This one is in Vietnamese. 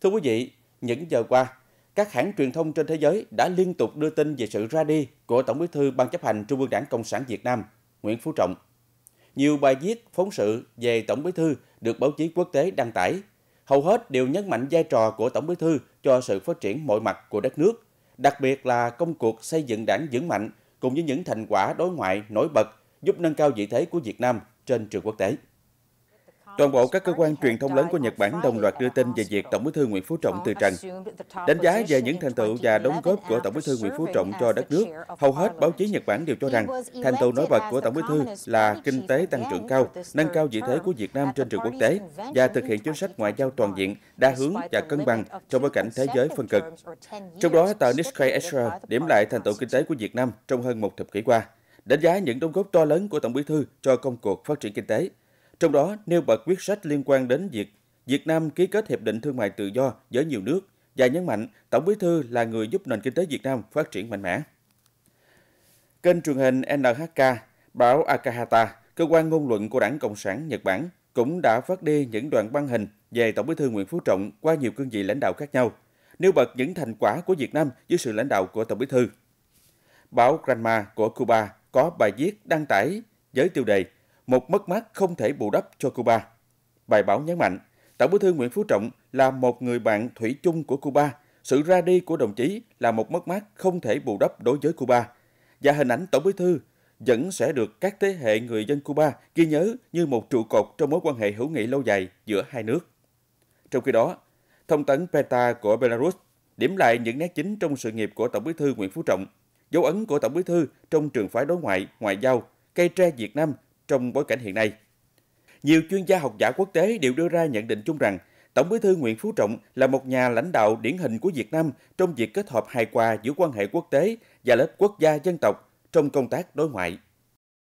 Thưa quý vị, những giờ qua, các hãng truyền thông trên thế giới đã liên tục đưa tin về sự ra đi của Tổng Bí thư Ban chấp hành Trung ương Đảng Cộng sản Việt Nam Nguyễn Phú Trọng. Nhiều bài viết phóng sự về Tổng Bí thư được báo chí quốc tế đăng tải, hầu hết đều nhấn mạnh vai trò của Tổng Bí thư cho sự phát triển mọi mặt của đất nước, đặc biệt là công cuộc xây dựng đảng vững mạnh cùng với những thành quả đối ngoại nổi bật giúp nâng cao vị thế của Việt Nam trên trường quốc tế. Toàn bộ các cơ quan truyền thông lớn của Nhật Bản đồng loạt đưa tin về việc Tổng bí thư Nguyễn Phú Trọng từ trần. Đánh giá về những thành tựu và đóng góp của Tổng bí thư Nguyễn Phú Trọng cho đất nước, hầu hết báo chí Nhật Bản đều cho rằng thành tựu nổi bật của Tổng bí thư là kinh tế tăng trưởng cao, nâng cao vị thế của Việt Nam trên trường quốc tế và thực hiện chính sách ngoại giao toàn diện, đa hướng và cân bằng trong bối cảnh thế giới phân cực. Trong đó, tờ Nikkei Asia điểm lại thành tựu kinh tế của Việt Nam trong hơn một thập kỷ qua đánh giá những đóng góp to lớn của Tổng Bí thư cho công cuộc phát triển kinh tế, trong đó, nêu bật quyết sách liên quan đến việc Việt Nam ký kết hiệp định thương mại tự do với nhiều nước và nhấn mạnh Tổng Bí thư là người giúp nền kinh tế Việt Nam phát triển mạnh mẽ. Kênh truyền hình NHK, báo Akahata, cơ quan ngôn luận của Đảng Cộng sản Nhật Bản cũng đã phát đi những đoạn băng hình về Tổng Bí thư Nguyễn Phú Trọng qua nhiều cương vị lãnh đạo khác nhau, nêu bật những thành quả của Việt Nam dưới sự lãnh đạo của Tổng Bí thư. Báo Granma của Cuba có bài viết đăng tải với tiêu đề một mất mát không thể bù đắp cho Cuba. Bài báo nhấn mạnh, Tổng bí thư Nguyễn Phú Trọng là một người bạn thủy chung của Cuba. Sự ra đi của đồng chí là một mất mát không thể bù đắp đối với Cuba. Và hình ảnh Tổng bí thư vẫn sẽ được các thế hệ người dân Cuba ghi nhớ như một trụ cột trong mối quan hệ hữu nghị lâu dài giữa hai nước. Trong khi đó, thông tấn PETA của Belarus điểm lại những nét chính trong sự nghiệp của Tổng bí thư Nguyễn Phú Trọng, dấu ấn của Tổng bí thư trong trường phái đối ngoại, ngoại giao, cây tre Việt Nam trong bối cảnh hiện nay. Nhiều chuyên gia học giả quốc tế đều đưa ra nhận định chung rằng Tổng Bí thư Nguyễn Phú Trọng là một nhà lãnh đạo điển hình của Việt Nam trong việc kết hợp hài hòa giữa quan hệ quốc tế và lớp quốc gia dân tộc trong công tác đối ngoại.